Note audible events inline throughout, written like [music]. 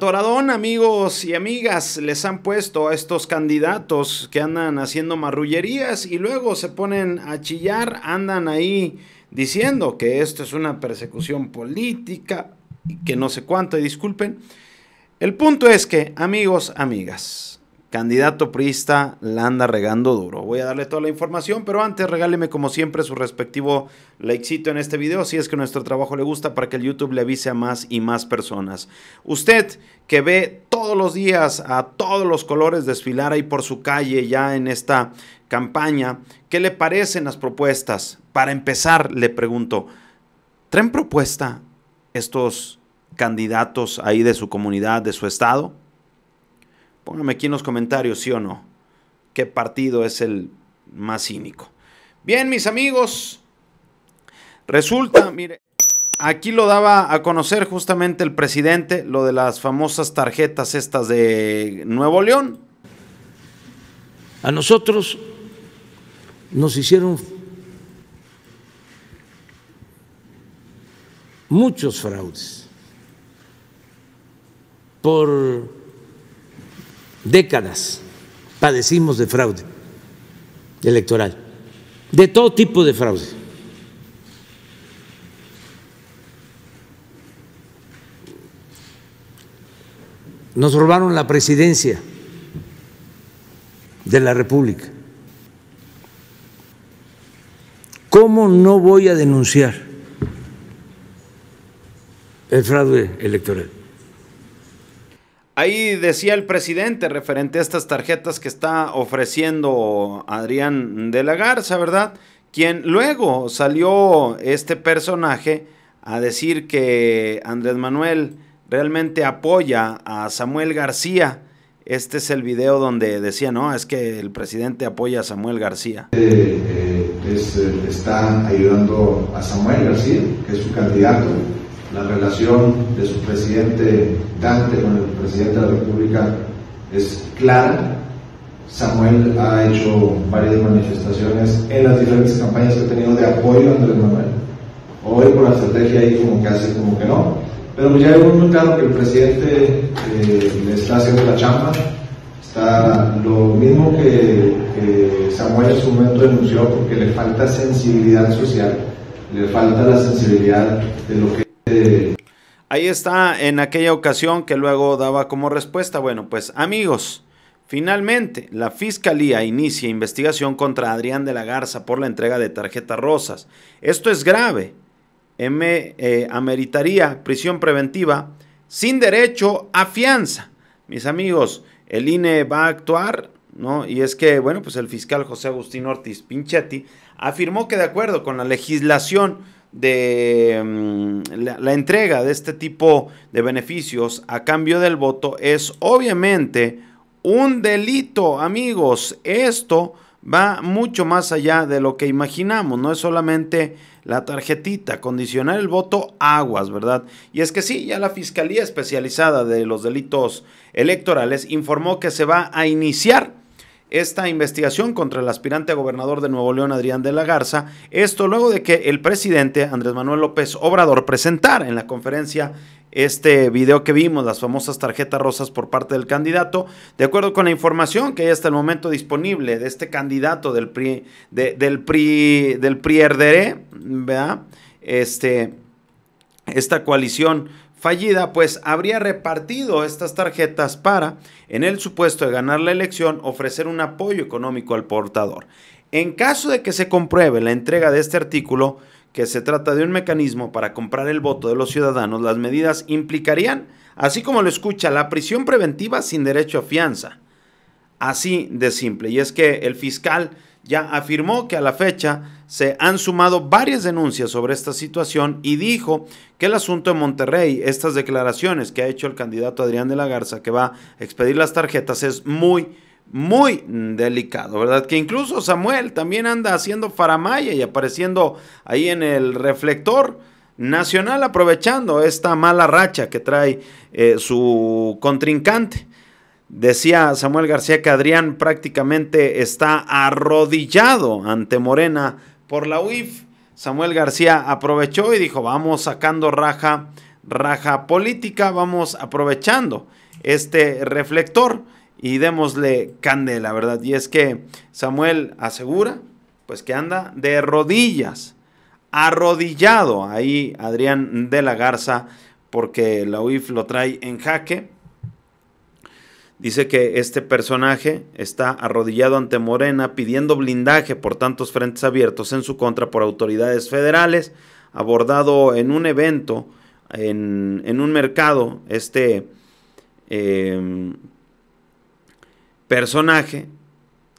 Toradón, amigos y amigas, les han puesto a estos candidatos que andan haciendo marrullerías y luego se ponen a chillar, andan ahí diciendo que esto es una persecución política y que no sé cuánto, y disculpen. El punto es que, amigos, amigas, candidato priista la anda regando duro. Voy a darle toda la información, pero antes regáleme como siempre su respectivo likecito en este video si es que nuestro trabajo le gusta para que el YouTube le avise a más y más personas. Usted que ve todos los días a todos los colores desfilar ahí por su calle ya en esta campaña, ¿qué le parecen las propuestas? Para empezar, le pregunto, ¿traen propuesta estos candidatos ahí de su comunidad, de su estado? Pónganme aquí en los comentarios, sí o no, qué partido es el más cínico. Bien, mis amigos, resulta, mire, aquí lo daba a conocer justamente el presidente, lo de las famosas tarjetas estas de Nuevo León. A nosotros nos hicieron muchos fraudes por décadas padecimos de fraude electoral, de todo tipo de fraude. Nos robaron la presidencia de la República. ¿Cómo no voy a denunciar el fraude electoral? Ahí decía el presidente referente a estas tarjetas que está ofreciendo Adrián de la Garza, ¿verdad? Quien luego salió este personaje a decir que Andrés Manuel realmente apoya a Samuel García. Este es el video donde decía, no, es que el presidente apoya a Samuel García. Eh, eh, está ayudando a Samuel García, que es su candidato la relación de su presidente Dante con el presidente de la República es clara. Samuel ha hecho varias manifestaciones en las diferentes campañas que ha tenido de apoyo a Andrés Manuel. Hoy por la estrategia ahí como que hace, como que no. Pero pues ya es muy claro que el presidente eh, le está haciendo la chamba. Está lo mismo que, que Samuel en su momento denunció porque le falta sensibilidad social, le falta la sensibilidad de lo que Ahí está en aquella ocasión que luego daba como respuesta, bueno, pues amigos, finalmente la Fiscalía inicia investigación contra Adrián de la Garza por la entrega de tarjetas rosas. Esto es grave. M eh, ameritaría prisión preventiva sin derecho a fianza. Mis amigos, el INE va a actuar, ¿no? Y es que, bueno, pues el fiscal José Agustín Ortiz Pinchetti afirmó que de acuerdo con la legislación de mm, la, la, entrega de este tipo de beneficios a cambio del voto es obviamente un delito, amigos. Esto va mucho más allá de lo que imaginamos, no es solamente la tarjetita, condicionar el voto aguas, ¿verdad? Y es que sí, ya la Fiscalía Especializada de los Delitos Electorales informó que se va a iniciar esta investigación contra el aspirante a gobernador de Nuevo León, Adrián de la Garza. Esto luego de que el presidente Andrés Manuel López Obrador presentara en la conferencia este video que vimos, las famosas tarjetas rosas por parte del candidato. De acuerdo con la información que hay hasta el momento disponible de este candidato del PRI, del PRI, del PRI e e, ¿verdad? Este, esta coalición fallida, pues habría repartido estas tarjetas para, en el supuesto de ganar la elección, ofrecer un apoyo económico al portador. En caso de que se compruebe la entrega de este artículo, que se trata de un mecanismo para comprar el voto de los ciudadanos, las medidas implicarían, así como lo escucha, la prisión preventiva sin derecho a fianza. Así de simple. Y es que el fiscal ya afirmó que a la fecha se han sumado varias denuncias sobre esta situación y dijo que el asunto de Monterrey, estas declaraciones que ha hecho el candidato Adrián de la Garza que va a expedir las tarjetas es muy, muy delicado, ¿verdad? Que incluso Samuel también anda haciendo faramaya y apareciendo ahí en el reflector. Nacional aprovechando esta mala racha que trae eh, su contrincante. Decía Samuel García que Adrián prácticamente está arrodillado ante Morena por la UIF. Samuel García aprovechó y dijo, vamos sacando raja, raja política, vamos aprovechando este reflector y démosle candela, ¿verdad? Y es que Samuel asegura, pues que anda de rodillas, arrodillado ahí Adrián de la Garza, porque la UIF lo trae en jaque Dice que este personaje está arrodillado ante Morena pidiendo blindaje por tantos frentes abiertos en su contra por autoridades federales, abordado en un evento, en, un mercado, este eh, personaje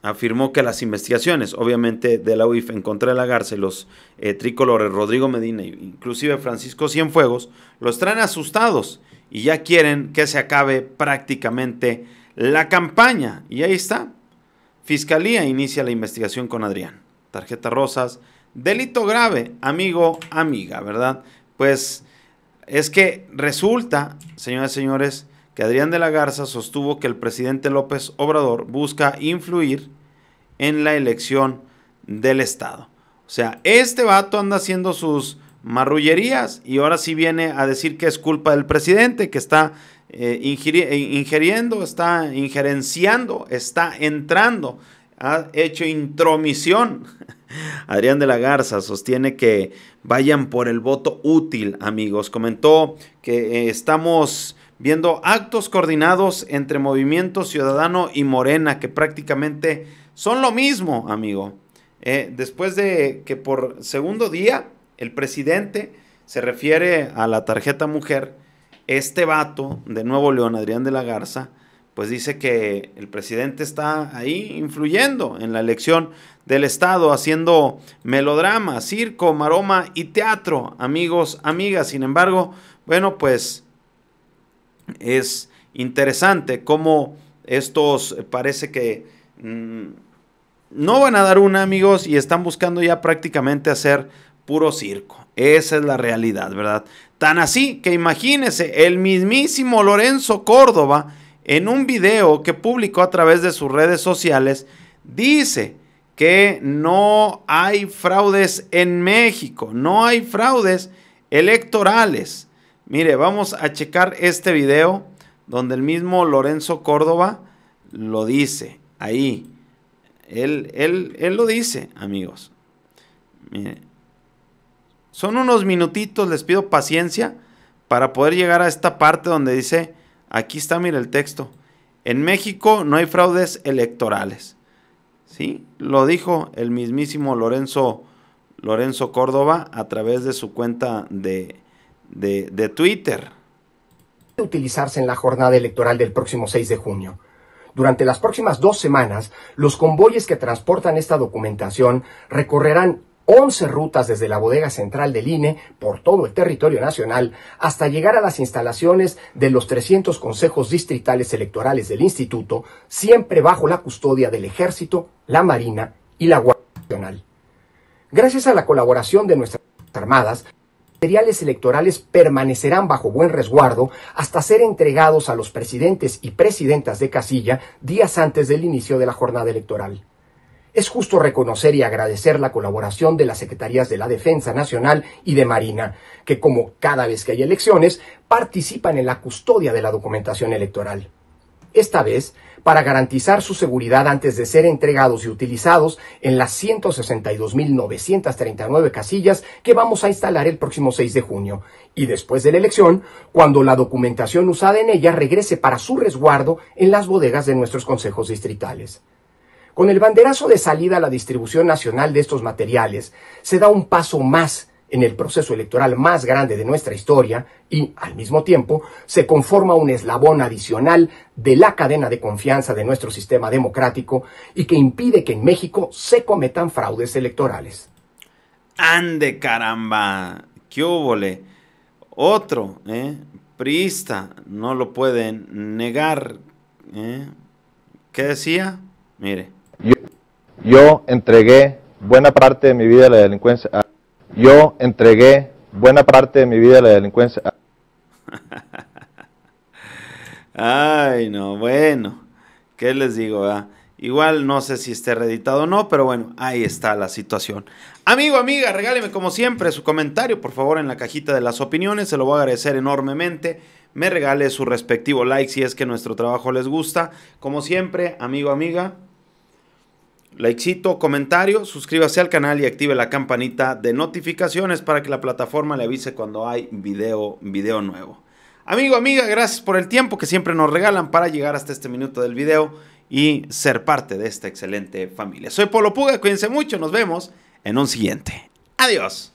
afirmó que las investigaciones, obviamente de la UIF en contra de la garza, los eh, tricolores Rodrigo Medina e inclusive Francisco Cienfuegos, los traen asustados y ya quieren que se acabe prácticamente la campaña. Y ahí está. Fiscalía inicia la investigación con Adrián. Tarjeta Rosas, delito grave, amigo, amiga, ¿verdad? Pues es que resulta, señoras y señores, que Adrián de la Garza sostuvo que el presidente López Obrador busca influir en la elección del Estado. O sea, este vato anda haciendo sus marrullerías y ahora sí viene a decir que es culpa del presidente, que está eh, eh, ingiriendo, está injerenciando, está entrando, ha hecho intromisión. [laughs] Adrián de la Garza sostiene que vayan por el voto útil, amigos. Comentó que eh, estamos viendo actos coordinados entre Movimiento Ciudadano y Morena, que prácticamente son lo mismo, amigo. Eh, después de que por segundo día el presidente se refiere a la tarjeta mujer, este vato de Nuevo León, Adrián de la Garza, pues dice que el presidente está ahí influyendo en la elección del Estado, haciendo melodrama, circo, maroma y teatro, amigos, amigas. Sin embargo, bueno, pues es interesante cómo estos eh, parece que mm, no van a dar una, amigos, y están buscando ya prácticamente hacer puro circo. Esa es la realidad, ¿verdad? Tan así que imagínese, el mismísimo Lorenzo Córdoba, en un video que publicó a través de sus redes sociales, dice que no hay fraudes en México, no hay fraudes electorales. Mire, vamos a checar este video donde el mismo Lorenzo Córdoba lo dice. Ahí. Él, él, lo dice, amigos. Son unos minutitos, les pido paciencia para poder llegar a esta parte donde dice, aquí está, mire el texto. En México no hay fraudes electorales. ¿Sí? Lo dijo el mismísimo Lorenzo, Lorenzo Córdoba a través de su cuenta de, de, de Twitter. Utilizarse en la jornada electoral del próximo 6 de junio. Durante las próximas dos semanas, los convoyes que transportan esta documentación recorrerán 11 rutas desde la bodega central del INE por todo el territorio nacional hasta llegar a las instalaciones de los 300 consejos distritales electorales del instituto, siempre bajo la custodia del Ejército, la Marina y la Guardia Nacional. Gracias a la colaboración de nuestras Armadas, materiales electorales permanecerán bajo buen resguardo hasta ser entregados a los presidentes y presidentas de casilla días antes del inicio de la jornada electoral. Es justo reconocer y agradecer la colaboración de las Secretarías de la Defensa Nacional y de Marina, que como cada vez que hay elecciones, participan en la custodia de la documentación electoral esta vez para garantizar su seguridad antes de ser entregados y utilizados en las 162.939 casillas que vamos a instalar el próximo 6 de junio y después de la elección, cuando la documentación usada en ella regrese para su resguardo en las bodegas de nuestros consejos distritales. Con el banderazo de salida a la distribución nacional de estos materiales, se da un paso más en el proceso electoral más grande de nuestra historia y, al mismo tiempo, se conforma un eslabón adicional de la cadena de confianza de nuestro sistema democrático y que impide que en México se cometan fraudes electorales. Ande caramba, qué óvole. Otro, ¿eh? Priista, no lo pueden negar. ¿eh? ¿Qué decía? Mire. Yo, entregué buena parte de mi vida a la delincuencia. Yo entregué buena parte de mi vida a la delincuencia. [laughs] Ay, no, bueno, ¿qué les digo? Ah? Igual no sé si esté reeditado o no, pero bueno, ahí está la situación. Amigo, amiga, regáleme como siempre su comentario, por favor, en la cajita de las opiniones, se lo voy a agradecer enormemente. Me regale su respectivo like si es que nuestro trabajo les gusta. Como siempre, amigo, amiga, Likecito, comentario, suscríbase al canal y active la campanita de notificaciones para que la plataforma le avise cuando hay video, video nuevo. Amigo, amiga, gracias por el tiempo que siempre nos regalan para llegar hasta este minuto del video y ser parte de esta excelente familia. Soy Polo Puga, cuídense mucho, nos vemos en un siguiente. Adiós.